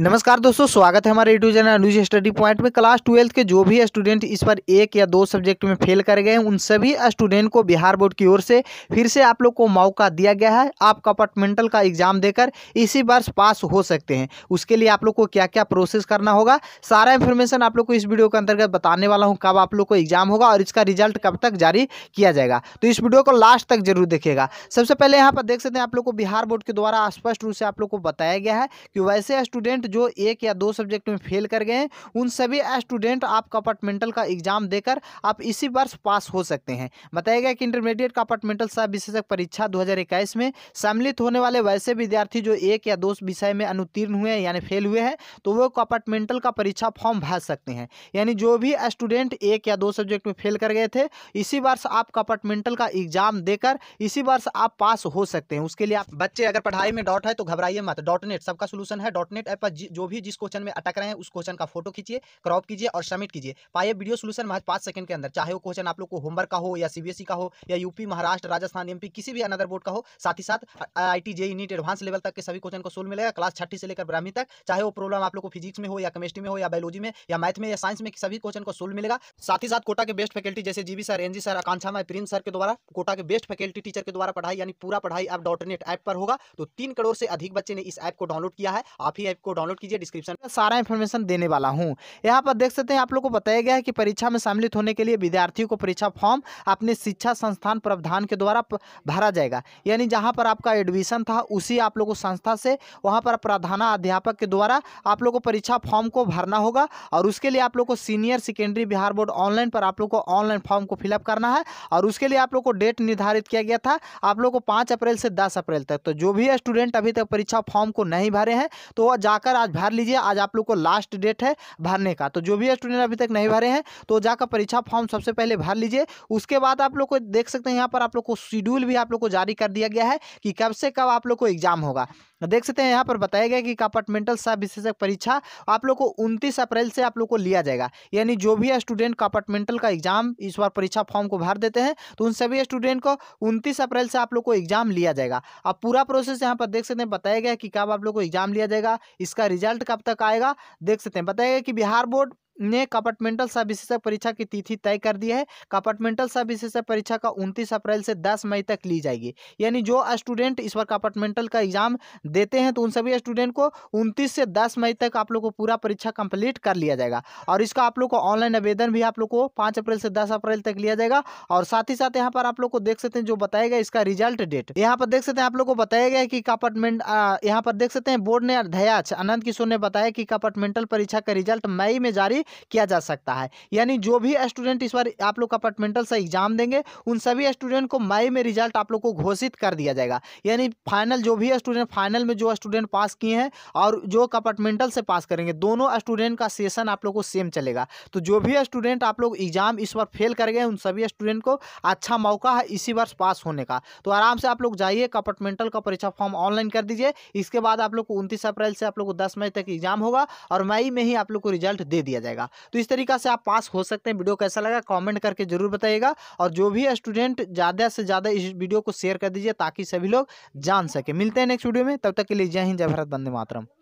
नमस्कार दोस्तों स्वागत है हमारे YouTube channel Anuj study point में क्लास ट्वेल्थ के जो भी स्टूडेंट इस पर एक या दो सब्जेक्ट में फेल कर गए हैं उन सभी स्टूडेंट को बिहार बोर्ड की ओर से फिर से आप लोग को मौका दिया गया है आप कंपार्टमेंटल का एग्जाम देकर इसी वर्ष पास हो सकते हैं उसके लिए आप लोग को क्या क्या प्रोसेस करना होगा सारा इन्फॉर्मेशन आप लोग को इस वीडियो के अंतर्गत बताने वाला हूँ कब आप लोग को एग्जाम होगा और इसका रिजल्ट कब तक जारी किया जाएगा तो इस वीडियो को लास्ट तक जरूर देखेगा सबसे पहले यहाँ पर देख सकते हैं आप लोग को बिहार बोर्ड के द्वारा स्पष्ट रूप से आप लोग को बताया गया है कि वैसे स्टूडेंट स्टूडेंट जो एक या दो सब्जेक्ट में फेल कर गए हैं उन सभी स्टूडेंट आप कंपार्टमेंटल का एग्जाम देकर आप इसी वर्ष पास हो सकते हैं बताया गया कि इंटरमीडिएट कंपार्टमेंटल सह विशेषक परीक्षा दो में सम्मिलित होने वाले वैसे विद्यार्थी जो एक या दो विषय में अनुतीर्ण हुए हैं यानी फेल हुए हैं तो वो कंपार्टमेंटल का परीक्षा फॉर्म भर सकते हैं यानी जो भी स्टूडेंट एक या दो सब्जेक्ट में फेल कर गए थे इसी वर्ष आप कंपार्टमेंटल का एग्जाम देकर इसी वर्ष आप पास हो सकते हैं उसके लिए आप बच्चे अगर पढ़ाई में डॉट है तो घबराइए मत डॉट नेट सबका सोल्यूशन है डॉट नेट ऐप जो भी जिस क्वेश्चन में अटक रहे हैं उस क्वेश्चन का फोटो खींचिए क्रॉप कीजिए और सबमिट कीजिए पाए वीडियो सोल्यूशन महज पाँच सेकंड के अंदर चाहे वो क्वेश्चन आप लोग को होमवर्क का हो या सीबीएसई e का हो या यूपी महाराष्ट्र राजस्थान एमपी किसी भी अनदर बोर्ड का हो साथ ही साथ I T NEET advance level तक के सभी क्वेश्चन को सोल मिलेगा क्लास छठी से लेकर ब्राह्मी तक चाहे वो प्रॉब्लम आप लोग को फिजिक्स में हो या केमिस्ट्री में हो या बायोलॉजी में या मैथ में या साइंस में सभी क्वेश्चन को सोल्व मिलेगा साथ ही साथ कोटा के बेस्ट फैकल्टी जैसे GB sir NG sir Akanksha माई प्रिंस सर के द्वारा कोटा के बेस्ट फैकल्टी टीचर के द्वारा पढ़ाई यानी पूरा पढ़ाई आप डॉट नेट ऐप पर होगा तो तीन करोड़ से अधिक बच्चे ने इस ऐप को डाउनलोड किया है आप ही ऐप को डाउनलोड कीजिए डिस्क्रिप्शन में सारा इन्फॉर्मेशन देने वाला हूँ यहाँ पर देख सकते हैं आप लोग को बताया गया है कि परीक्षा में सम्मिलित होने के लिए विद्यार्थियों को परीक्षा फॉर्म अपने शिक्षा संस्थान प्रावधान के द्वारा भरा जाएगा यानी जहाँ पर आपका एडमिशन था उसी आप लोगों संस्था से वहाँ पर प्राधाना अध्यापक के द्वारा आप लोग को परीक्षा फॉर्म को भरना होगा और उसके लिए आप लोग को senior secondary Bihar board online पर आप लोग को ऑनलाइन फॉर्म को फिलअप करना है और उसके लिए आप लोग को डेट निर्धारित किया गया था आप लोग को पाँच अप्रैल से दस अप्रैल तक तो जो भी स्टूडेंट अभी तक परीक्षा फॉर्म को नहीं भरे हैं तो वह जा जाकर आज भर लीजिए आज आप लोग को लास्ट डेट है भरने का तो जो भी स्टूडेंट अभी तक नहीं भरे हैं तो जाकर परीक्षा फॉर्म सबसे पहले भर लीजिए उसके बाद आप लोग को देख सकते हैं यहाँ पर आप लोग को शेड्यूल भी आप लोग को जारी कर दिया गया है कि कब से कब आप लोग को एग्जाम होगा देख सकते हैं यहाँ पर बताया गया कि कंपार्टमेंटल सह विशेषक परीक्षा आप लोग को उनतीस अप्रैल से आप लोग को लिया जाएगा यानी जो भी स्टूडेंट कंपार्टमेंटल का एग्जाम इस बार परीक्षा फॉर्म को भर देते हैं तो उन सभी स्टूडेंट को उनतीस अप्रैल से आप लोग को एग्जाम लिया जाएगा अब पूरा प्रोसेस यहाँ पर देख सकते हैं बताया गया कि कब आप लोग को एग्जाम लिया जाएगा इस इसका रिजल्ट कब तक आएगा देख सकते हैं बताएगा कि बिहार बोर्ड ने कंपार्टमेंटल सब विशेषक परीक्षा की तिथि तय कर दी है कंपार्टमेंटल सब विशेषक परीक्षा का उनतीस अप्रैल से दस मई तक ली जाएगी यानी जो स्टूडेंट इस बार कंपार्टमेंटल का एग्जाम देते हैं तो उन सभी स्टूडेंट को उनतीस से दस मई तक आप लोग को पूरा परीक्षा कंप्लीट कर लिया जाएगा और इसका आप लोग को ऑनलाइन आवेदन भी आप लोग को पाँच अप्रैल से दस अप्रैल तक लिया जाएगा और साथ ही साथ यहाँ पर आप लोग को देख सकते हैं जो बताया गया इसका रिजल्ट डेट यहाँ पर देख सकते हैं आप लोग को बताया गया कि कंपार्टमेंट यहाँ पर देख सकते हैं बोर्ड ने अध्यक्ष अनंत किशोर ने बताया कि कंपार्टमेंटल परीक्षा का रिजल्ट मई में जारी किया जा सकता है यानी जो भी स्टूडेंट इस बार आप लोग अपार्टमेंटल से एग्जाम देंगे उन सभी स्टूडेंट को मई में रिजल्ट आप लोग को घोषित कर दिया जाएगा यानी फाइनल जो भी स्टूडेंट फाइनल में जो स्टूडेंट पास किए हैं और जो कपार्टमेंटल से पास करेंगे दोनों स्टूडेंट का सेशन आप लोग को सेम चलेगा तो जो भी स्टूडेंट आप लोग एग्जाम इस बार फेल कर गए उन सभी स्टूडेंट को अच्छा मौका है इसी वर्ष पास होने का तो आराम से आप लोग जाइए कपार्टमेंटल का परीक्षा फॉर्म ऑनलाइन कर दीजिए इसके बाद आप लोग को उनतीस अप्रैल से आप लोग को दस मई तक एग्जाम होगा और मई में ही आप लोग को रिजल्ट दे दिया जाएगा जाएगा तो इस तरीका से आप पास हो सकते हैं वीडियो कैसा लगा कॉमेंट करके जरूर बताइएगा और जो भी स्टूडेंट ज़्यादा से ज़्यादा इस वीडियो को शेयर कर दीजिए ताकि सभी लोग जान सके मिलते हैं नेक्स्ट वीडियो में तब तक के लिए जय हिंद जय भारत बंदे मातरम